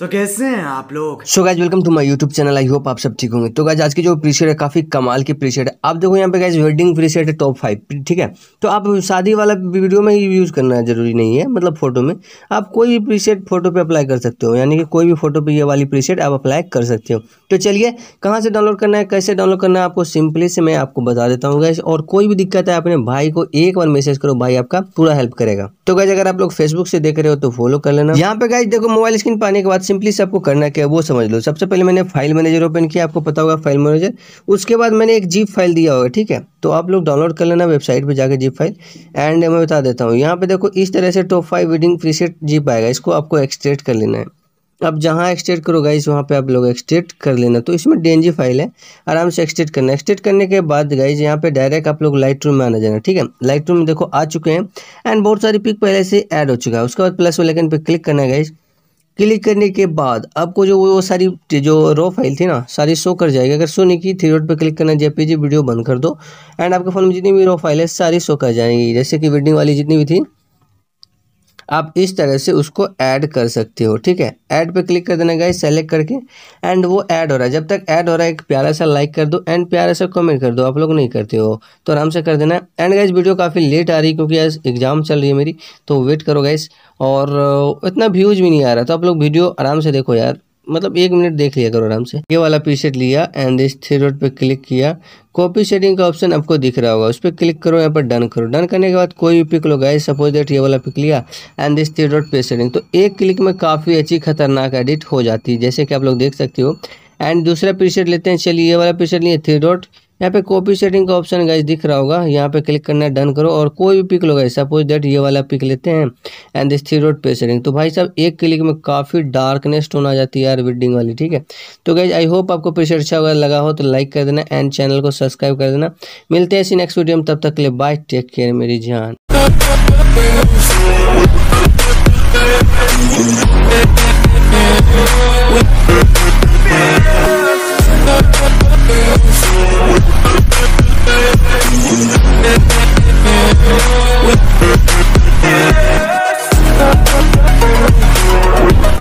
तो कैसे हैं आप लोग so guys welcome to my YouTube channel I hope आप सब ठीक होंगे तो गाइज आज की जो प्रीसेट है काफी कमाल की प्रीसेट है आप देखो यहाँ पे गाइज वेडिंग प्रीसेट है टॉप फाइव ठीक है तो आप शादी वाला वीडियो में ही यूज करना जरूरी नहीं है मतलब फोटो में आप कोई भी प्रीसेट फोटो पे अप्लाई कर सकते हो यानी कि कोई भी फोटो पे ये वाली प्रीसेट आप अप्लाई कर सकते हो तो चलिए कहाँ से डाउनलोड करना है कैसे डाउनलोड करना है आपको सिंपली से मैं आपको बता देता हूँ गैस और कोई भी दिक्कत है अपने भाई को एक बार मैसेज करो भाई आपका पूरा हेल्प करेगा तो गाइज अगर आप लोग फेसबुक से देख रहे हो तो फॉलो कर लेना यहाँ पे गैस देखो मोबाइल स्क्रीन पाने के बाद सिंपली से आपको करना क्या है वो समझ लो सबसे पहले मैंने फाइल मैनेजर ओपन किया आपको पता होगा फाइल मैनेजर उसके बाद मैंने एक जीप फाइल दिया होगा ठीक है तो आप लोग डाउनलोड कर लेना वेबसाइट पे जाकर जीप फाइल एंड मैं बता देता हूँ यहाँ पे देखो इस तरह से टॉप फाइव रीडिंग प्रीसेट जीप आएगा इसको आपको एक्सट्रेट कर लेना है अब जहाँ एक्सट्रेट करो गाइस वहाँ पे आप लोग एक्सट्रेट कर लेना तो इसमें डी फाइल है आराम से एक्सटेट करना एक्सटेट करने के बाद गाइस यहाँ पे डायरेक्ट आप लोग लाइट रूम में आना जाना ठीक है लाइट रूम में देखो आ चुके हैं एंड बहुत सारी पिक पहले से ऐड हो चुका है उसके बाद प्लस वो लेकिन पे क्लिक करना है गाइज़ क्लिक करने के बाद आपको जो वो सारी जो रॉ फाइल थी ना सारी शो कर जाएगी अगर शो नहीं की थ्री रोड पर क्लिक करना जेपीजी वीडियो बंद कर दो एंड आपके फ़ोन में जितनी भी रॉ फाइल है सारी शो कर जाएंगी जैसे कि वेडिंग वाली जितनी भी थी आप इस तरह से उसको ऐड कर सकते हो ठीक है ऐड पे क्लिक कर देना गाइस सेलेक्ट करके एंड वो ऐड हो रहा है जब तक ऐड हो रहा है एक प्यारा सा लाइक कर दो एंड प्यारा सा कमेंट कर दो आप लोग नहीं करते हो तो आराम से कर देना एंड गाइस वीडियो काफ़ी लेट आ रही है क्योंकि आज एग्ज़ाम चल रही है मेरी तो वेट करो गाइस और इतना व्यूज़ भी नहीं आ रहा तो आप लोग वीडियो आराम से देखो यार मतलब एक मिनट देख लिया करो आराम से ये वाला प्रीसेट लिया एंड इस थ्री डॉट पे क्लिक किया कॉपी सेटिंग का ऑप्शन आपको दिख रहा होगा उस पर क्लिक करो यहाँ पर डन करो डन करने के बाद कोई भी पिक लो गए सपोज डेट ये वाला पिक लिया एंड दिस थ्री डॉट पे सेटिंग तो एक क्लिक में काफ़ी अच्छी खतरनाक एडिट हो जाती है जैसे कि आप लोग देख सकते हो एंड दूसरा प्रीसेट लेते हैं चलिए ये वाला प्रीसेट लिए थ्री डॉट यहाँ पे कॉपी सेटिंग का ऑप्शन गाइज दिख रहा होगा यहाँ पे क्लिक करना है डन करो और कोई भी पिक लो गाइज सपोज दैट ये वाला पिक लेते हैं एंड दिस थ्री रोड पे सेटिंग तो भाई साहब एक क्लिक में काफ़ी डार्कनेस टोन आ जाती है यार विडिंग वाली ठीक है तो गाइज आई होप आपको प्रेशर अच्छा होगा लगा हो तो लाइक कर देना एंड चैनल को सब्सक्राइब कर देना मिलते हैं इसी नेक्स्ट वीडियो में तब तक के लिए बाय टेक केयर मेरी जान